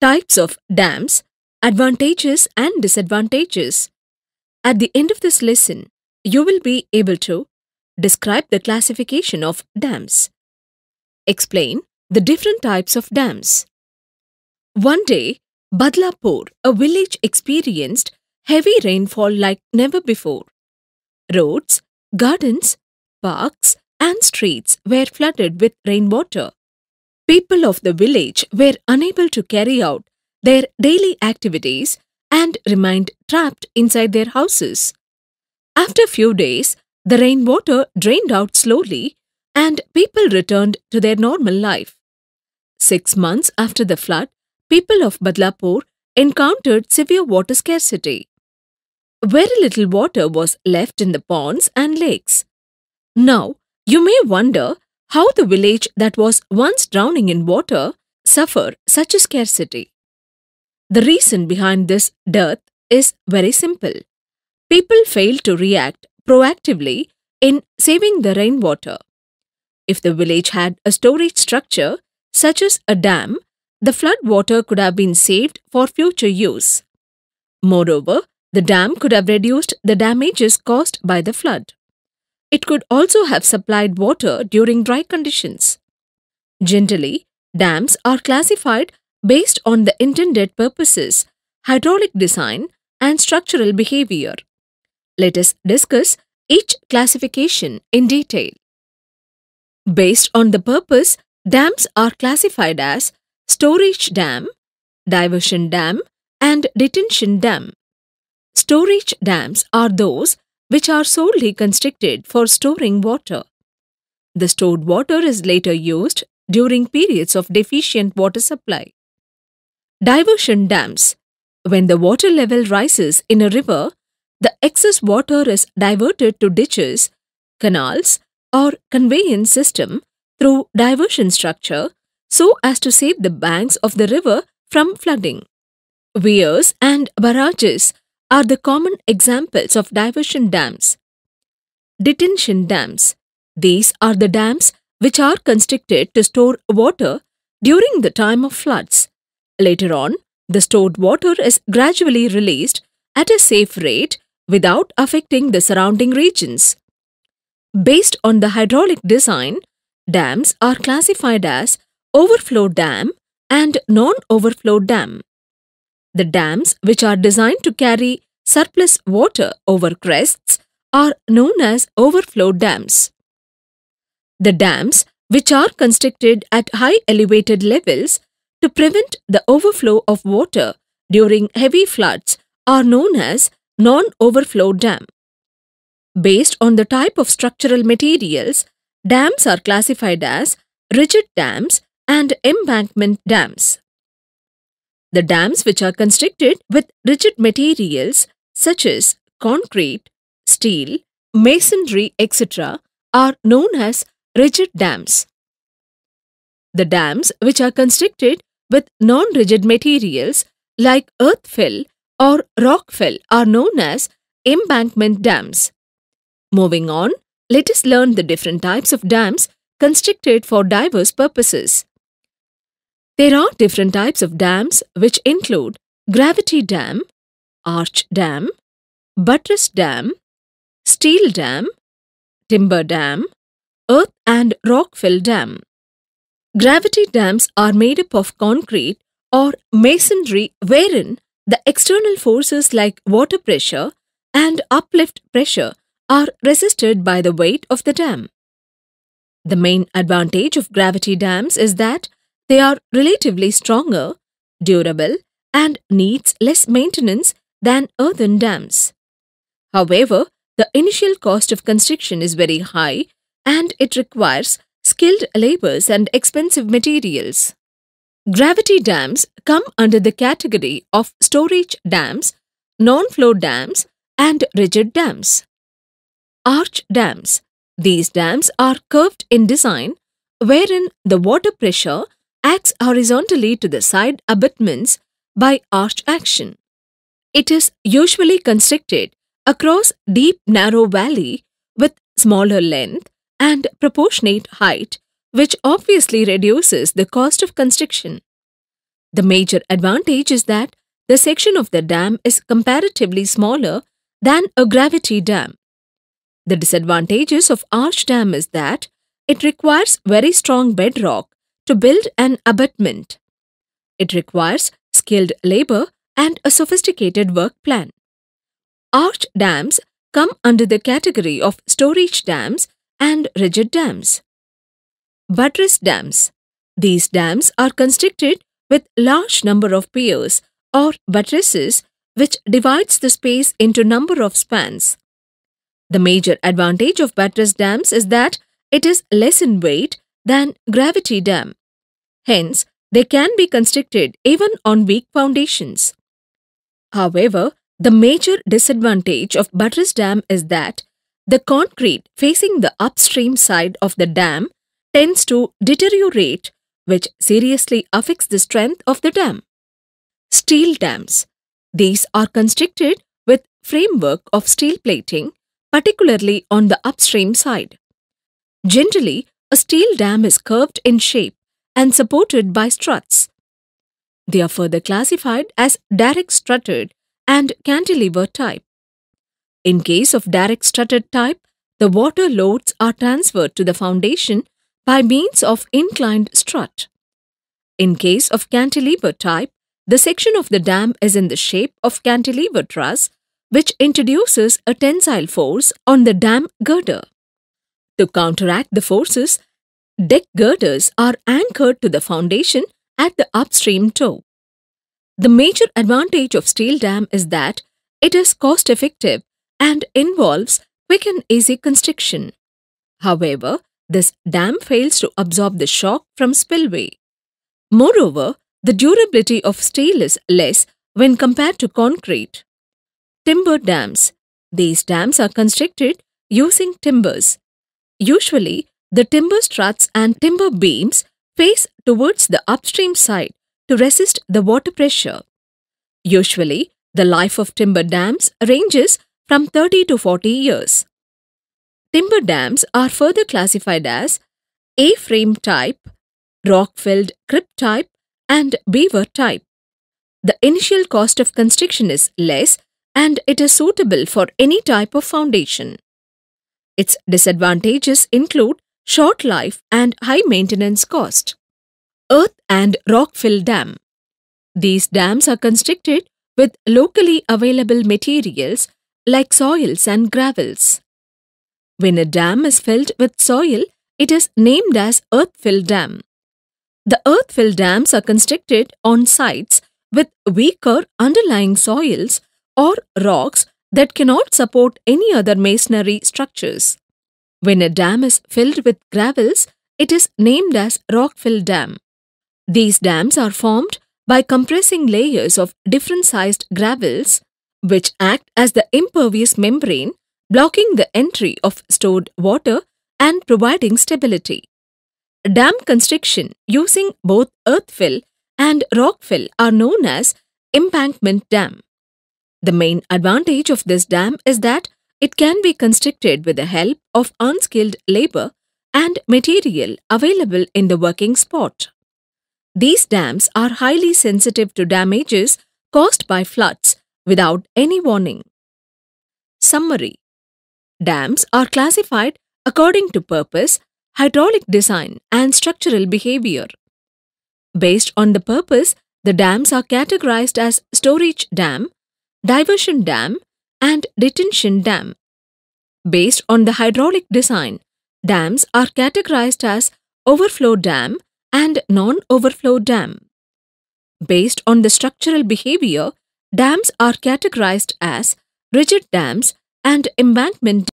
Types of dams, advantages and disadvantages. At the end of this lesson, you will be able to describe the classification of dams. Explain the different types of dams. One day, Badlapur, a village experienced heavy rainfall like never before. Roads, gardens, parks and streets were flooded with rainwater people of the village were unable to carry out their daily activities and remained trapped inside their houses. After few days, the rainwater drained out slowly and people returned to their normal life. Six months after the flood, people of Badlapur encountered severe water scarcity. Very little water was left in the ponds and lakes. Now, you may wonder how the village that was once drowning in water suffer such a scarcity. The reason behind this dearth is very simple. People fail to react proactively in saving the rainwater. If the village had a storage structure, such as a dam, the flood water could have been saved for future use. Moreover, the dam could have reduced the damages caused by the flood. It could also have supplied water during dry conditions. Generally, dams are classified based on the intended purposes, hydraulic design, and structural behavior. Let us discuss each classification in detail. Based on the purpose, dams are classified as storage dam, diversion dam, and detention dam. Storage dams are those which are solely constricted for storing water. The stored water is later used during periods of deficient water supply. Diversion dams. When the water level rises in a river, the excess water is diverted to ditches, canals, or conveyance system through diversion structure so as to save the banks of the river from flooding. Weirs and barrages are the common examples of diversion dams. Detention dams. These are the dams which are constructed to store water during the time of floods. Later on, the stored water is gradually released at a safe rate without affecting the surrounding regions. Based on the hydraulic design, dams are classified as overflow dam and non-overflow dam. The dams, which are designed to carry surplus water over crests, are known as overflow dams. The dams, which are constructed at high elevated levels to prevent the overflow of water during heavy floods, are known as non-overflow dam. Based on the type of structural materials, dams are classified as rigid dams and embankment dams. The dams which are constructed with rigid materials such as concrete, steel, masonry, etc. are known as rigid dams. The dams which are constructed with non-rigid materials like earth fill or rock fill are known as embankment dams. Moving on, let us learn the different types of dams constructed for diverse purposes. There are different types of dams which include gravity dam, arch dam, buttress dam, steel dam, timber dam, earth and rock fill dam. Gravity dams are made up of concrete or masonry wherein the external forces like water pressure and uplift pressure are resisted by the weight of the dam. The main advantage of gravity dams is that they are relatively stronger, durable, and needs less maintenance than earthen dams. However, the initial cost of construction is very high and it requires skilled labours and expensive materials. Gravity dams come under the category of storage dams, non-flow dams and rigid dams. Arch dams. These dams are curved in design wherein the water pressure acts horizontally to the side abutments by arch action. It is usually constricted across deep narrow valley with smaller length and proportionate height which obviously reduces the cost of construction. The major advantage is that the section of the dam is comparatively smaller than a gravity dam. The disadvantages of arch dam is that it requires very strong bedrock to build an abutment. It requires skilled labor and a sophisticated work plan. Arch dams come under the category of storage dams and rigid dams. Buttress dams. These dams are constructed with large number of piers or buttresses which divides the space into number of spans. The major advantage of buttress dams is that it is less in weight than gravity dam Hence, they can be constructed even on weak foundations. However, the major disadvantage of buttress dam is that the concrete facing the upstream side of the dam tends to deteriorate which seriously affects the strength of the dam. Steel dams. These are constructed with framework of steel plating, particularly on the upstream side. Generally, a steel dam is curved in shape and supported by struts. They are further classified as direct strutted and cantilever type. In case of direct strutted type, the water loads are transferred to the foundation by means of inclined strut. In case of cantilever type, the section of the dam is in the shape of cantilever truss which introduces a tensile force on the dam girder. To counteract the forces, Deck girders are anchored to the foundation at the upstream toe. The major advantage of steel dam is that it is cost effective and involves quick and easy constriction. However, this dam fails to absorb the shock from spillway. Moreover, the durability of steel is less when compared to concrete. Timber dams. These dams are constructed using timbers. Usually, the timber struts and timber beams face towards the upstream side to resist the water pressure. Usually, the life of timber dams ranges from 30 to 40 years. Timber dams are further classified as A-frame type, rock-filled crib type and beaver type. The initial cost of construction is less and it is suitable for any type of foundation. Its disadvantages include short life and high maintenance cost. Earth and rock-fill dam. These dams are constructed with locally available materials like soils and gravels. When a dam is filled with soil, it is named as earth-fill dam. The earth-fill dams are constructed on sites with weaker underlying soils or rocks that cannot support any other masonry structures. When a dam is filled with gravels, it is named as rock dam. These dams are formed by compressing layers of different sized gravels which act as the impervious membrane blocking the entry of stored water and providing stability. Dam constriction using both earthfill and rockfill are known as embankment dam. The main advantage of this dam is that it can be constructed with the help of unskilled labor and material available in the working spot. These dams are highly sensitive to damages caused by floods without any warning. Summary Dams are classified according to purpose, hydraulic design, and structural behavior. Based on the purpose, the dams are categorized as storage dam, diversion dam, and detention dam. Based on the hydraulic design, dams are categorized as overflow dam and non-overflow dam. Based on the structural behavior, dams are categorized as rigid dams and embankment